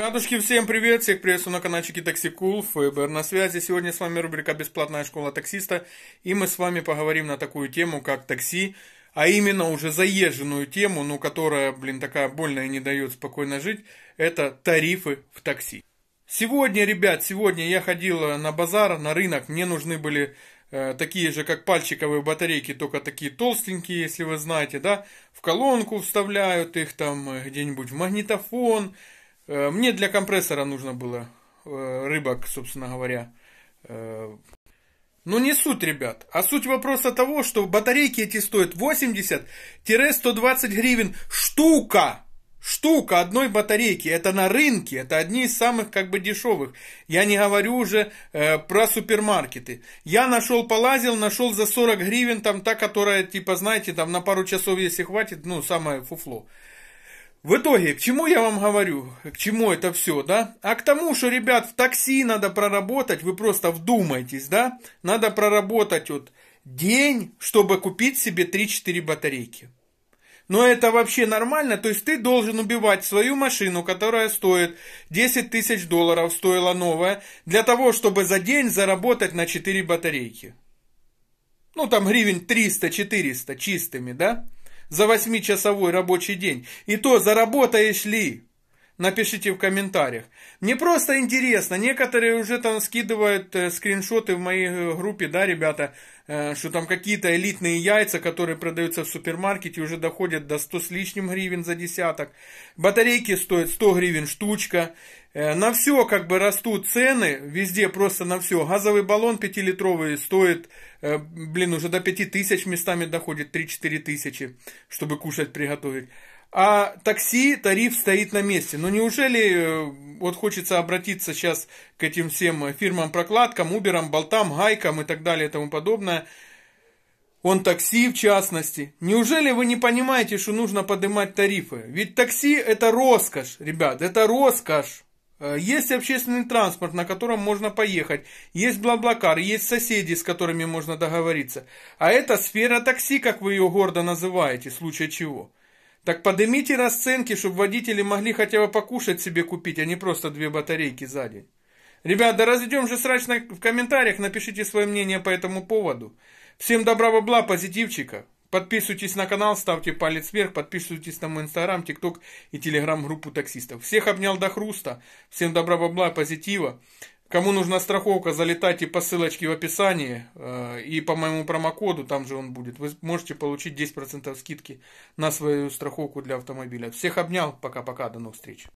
Радушки, всем привет! Всех приветствую на каналчике Такси Кул, Фейбер на связи. Сегодня с вами рубрика «Бесплатная школа таксиста» и мы с вами поговорим на такую тему, как такси, а именно уже заезженную тему, ну которая, блин, такая больная и не дает спокойно жить, это тарифы в такси. Сегодня, ребят, сегодня я ходил на базар, на рынок, мне нужны были э, такие же, как пальчиковые батарейки, только такие толстенькие, если вы знаете, да, в колонку вставляют их там э, где-нибудь в магнитофон, Э, мне для компрессора нужно было э, рыбок, собственно говоря. Э, Но ну, не суть, ребят. А суть вопроса того, что батарейки эти стоят 80-120 гривен штука. Штука одной батарейки. Это на рынке. Это одни из самых как бы дешевых. Я не говорю уже э, про супермаркеты. Я нашел, полазил, нашел за 40 гривен там та, которая типа, знаете, там на пару часов, если хватит, ну, самое фуфло. В итоге, к чему я вам говорю, к чему это все, да? А к тому, что, ребят, в такси надо проработать, вы просто вдумайтесь, да? Надо проработать вот день, чтобы купить себе 3-4 батарейки. Но это вообще нормально, то есть ты должен убивать свою машину, которая стоит 10 тысяч долларов, стоила новая, для того, чтобы за день заработать на 4 батарейки. Ну там гривен 300-400 чистыми, да? за восьмичасовой рабочий день. И то заработаешь ли? Напишите в комментариях. Мне просто интересно, некоторые уже там скидывают э, скриншоты в моей э, группе, да, ребята, э, что там какие-то элитные яйца, которые продаются в супермаркете, уже доходят до 100 с лишним гривен за десяток. Батарейки стоят 100 гривен штучка. На все как бы растут цены, везде просто на все. Газовый баллон 5-литровый стоит, блин, уже до 5 тысяч местами доходит, 3-4 тысячи, чтобы кушать приготовить а такси тариф стоит на месте. Но неужели э, вот хочется обратиться сейчас к этим всем фирмам-прокладкам, Уберам, Болтам, Гайкам и так далее и тому подобное, он такси в частности. Неужели вы не понимаете, что нужно поднимать тарифы? Ведь такси это роскошь, ребят, это роскошь. Э, есть общественный транспорт, на котором можно поехать. Есть Блаблакар, есть соседи, с которыми можно договориться. А это сфера такси, как вы ее гордо называете, в случае чего. Так поднимите расценки, чтобы водители могли хотя бы покушать себе купить, а не просто две батарейки за день. Ребят, разведем же срач в комментариях, напишите свое мнение по этому поводу. Всем добра, бабла, позитивчика. Подписывайтесь на канал, ставьте палец вверх, подписывайтесь на мой инстаграм, тикток и телеграм-группу таксистов. Всех обнял до хруста. Всем добра, бабла, позитива. Кому нужна страховка, залетайте по ссылочке в описании э, и по моему промокоду, там же он будет. Вы можете получить 10% скидки на свою страховку для автомобиля. Всех обнял, пока-пока, до новых встреч.